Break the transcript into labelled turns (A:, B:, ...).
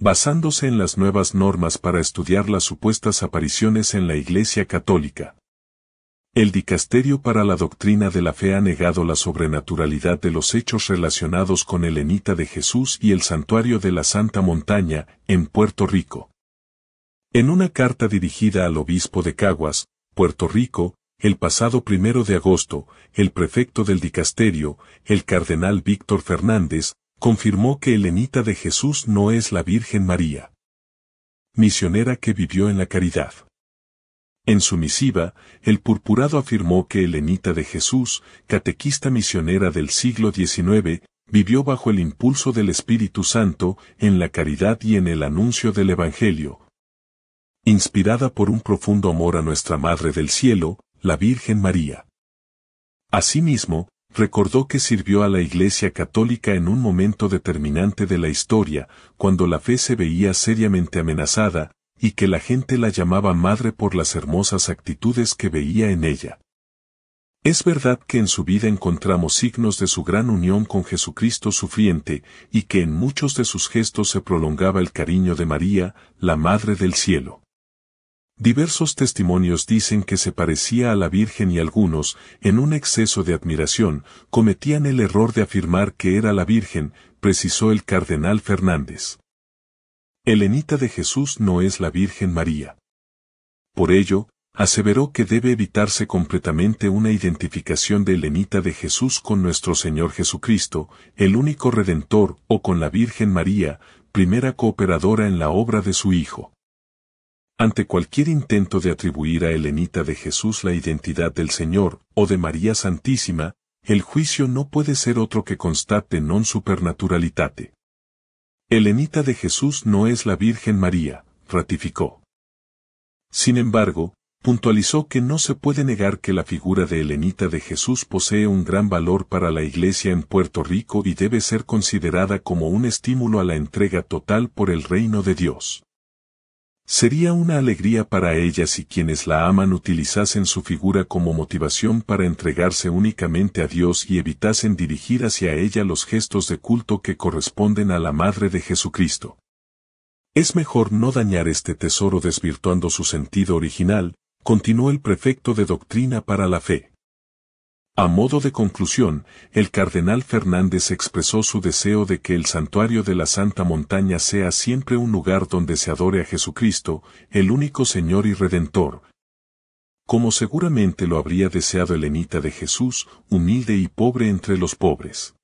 A: basándose en las nuevas normas para estudiar las supuestas apariciones en la Iglesia Católica. El dicasterio para la doctrina de la fe ha negado la sobrenaturalidad de los hechos relacionados con Enita de Jesús y el santuario de la Santa Montaña, en Puerto Rico. En una carta dirigida al obispo de Caguas, Puerto Rico, el pasado primero de agosto, el prefecto del dicasterio, el cardenal Víctor Fernández, confirmó que Elenita de Jesús no es la Virgen María. Misionera que vivió en la caridad. En su misiva, el purpurado afirmó que Elenita de Jesús, catequista misionera del siglo XIX, vivió bajo el impulso del Espíritu Santo, en la caridad y en el anuncio del Evangelio. Inspirada por un profundo amor a nuestra Madre del Cielo, la Virgen María. Asimismo, Recordó que sirvió a la Iglesia Católica en un momento determinante de la historia, cuando la fe se veía seriamente amenazada, y que la gente la llamaba madre por las hermosas actitudes que veía en ella. Es verdad que en su vida encontramos signos de su gran unión con Jesucristo sufriente, y que en muchos de sus gestos se prolongaba el cariño de María, la Madre del Cielo. Diversos testimonios dicen que se parecía a la Virgen y algunos, en un exceso de admiración, cometían el error de afirmar que era la Virgen, precisó el cardenal Fernández. Helenita de Jesús no es la Virgen María. Por ello, aseveró que debe evitarse completamente una identificación de Helenita de Jesús con nuestro Señor Jesucristo, el único Redentor, o con la Virgen María, primera cooperadora en la obra de su Hijo. Ante cualquier intento de atribuir a Helenita de Jesús la identidad del Señor o de María Santísima, el juicio no puede ser otro que constate non supernaturalitate. Helenita de Jesús no es la Virgen María, ratificó. Sin embargo, puntualizó que no se puede negar que la figura de Helenita de Jesús posee un gran valor para la Iglesia en Puerto Rico y debe ser considerada como un estímulo a la entrega total por el reino de Dios. Sería una alegría para ella, si quienes la aman utilizasen su figura como motivación para entregarse únicamente a Dios y evitasen dirigir hacia ella los gestos de culto que corresponden a la Madre de Jesucristo. Es mejor no dañar este tesoro desvirtuando su sentido original, continuó el prefecto de doctrina para la fe. A modo de conclusión, el cardenal Fernández expresó su deseo de que el santuario de la Santa Montaña sea siempre un lugar donde se adore a Jesucristo, el único Señor y Redentor, como seguramente lo habría deseado Elenita de Jesús, humilde y pobre entre los pobres.